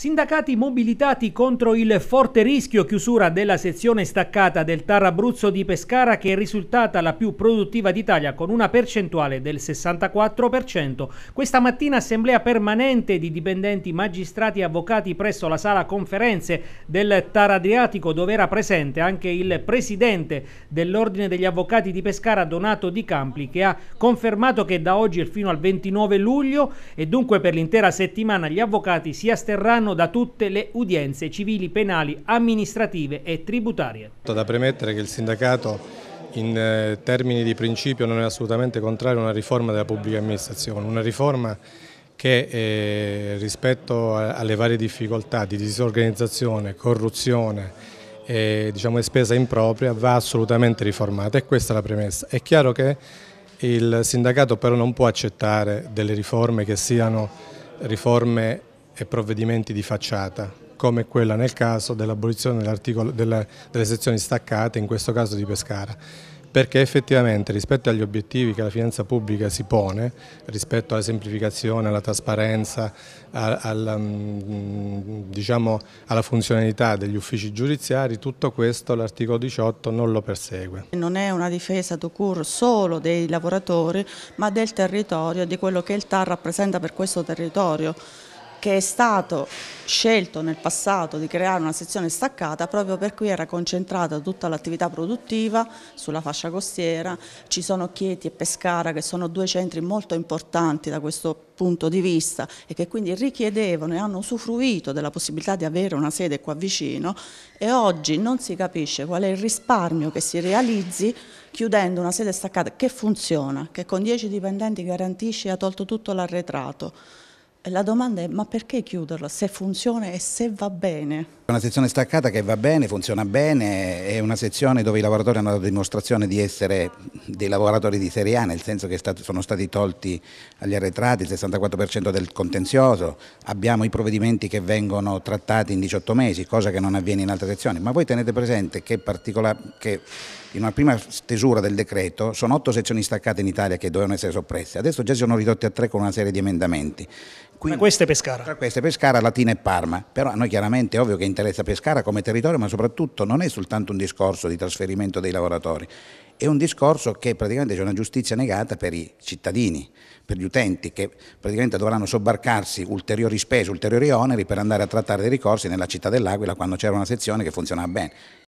Sindacati mobilitati contro il forte rischio chiusura della sezione staccata del Tar Abruzzo di Pescara che è risultata la più produttiva d'Italia con una percentuale del 64%. Questa mattina assemblea permanente di dipendenti magistrati e avvocati presso la sala conferenze del Tar Adriatico dove era presente anche il presidente dell'Ordine degli Avvocati di Pescara Donato Di Campli che ha confermato che da oggi fino al 29 luglio e dunque per l'intera settimana gli avvocati si asterranno emanano da tutte le udienze civili, penali, amministrative e tributarie. Da premettere che il sindacato in eh, termini di principio non è assolutamente contrario a una riforma della pubblica amministrazione, una riforma che eh, rispetto alle varie difficoltà di disorganizzazione, corruzione eh, diciamo, e diciamo, spesa impropria va assolutamente riformata e questa è la premessa. È chiaro che il sindacato però non può accettare delle riforme che siano riforme e provvedimenti di facciata come quella nel caso dell'abolizione delle, delle sezioni staccate, in questo caso di Pescara perché effettivamente rispetto agli obiettivi che la finanza pubblica si pone, rispetto alla semplificazione, alla trasparenza, alla, mm, diciamo, alla funzionalità degli uffici giudiziari, tutto questo l'articolo 18 non lo persegue. Non è una difesa d'ocur solo dei lavoratori ma del territorio, di quello che il TAR rappresenta per questo territorio che è stato scelto nel passato di creare una sezione staccata proprio per cui era concentrata tutta l'attività produttiva sulla fascia costiera, ci sono Chieti e Pescara che sono due centri molto importanti da questo punto di vista e che quindi richiedevano e hanno usufruito della possibilità di avere una sede qua vicino e oggi non si capisce qual è il risparmio che si realizzi chiudendo una sede staccata che funziona, che con 10 dipendenti garantisce e ha tolto tutto l'arretrato. La domanda è ma perché chiuderla se funziona e se va bene? Una sezione staccata che va bene, funziona bene, è una sezione dove i lavoratori hanno dato dimostrazione di essere dei lavoratori di serie A, nel senso che sono stati tolti agli arretrati il 64% del contenzioso, abbiamo i provvedimenti che vengono trattati in 18 mesi, cosa che non avviene in altre sezioni, ma voi tenete presente che, che in una prima stesura del decreto sono otto sezioni staccate in Italia che dovevano essere soppresse, adesso già si sono ridotte a tre con una serie di emendamenti quindi, tra queste Pescara. Tra queste Pescara, Latina e Parma. Però a noi chiaramente è ovvio che interessa Pescara come territorio, ma soprattutto non è soltanto un discorso di trasferimento dei lavoratori, è un discorso che praticamente c'è una giustizia negata per i cittadini, per gli utenti che praticamente dovranno sobbarcarsi ulteriori spese, ulteriori oneri per andare a trattare dei ricorsi nella città dell'Aquila quando c'era una sezione che funzionava bene.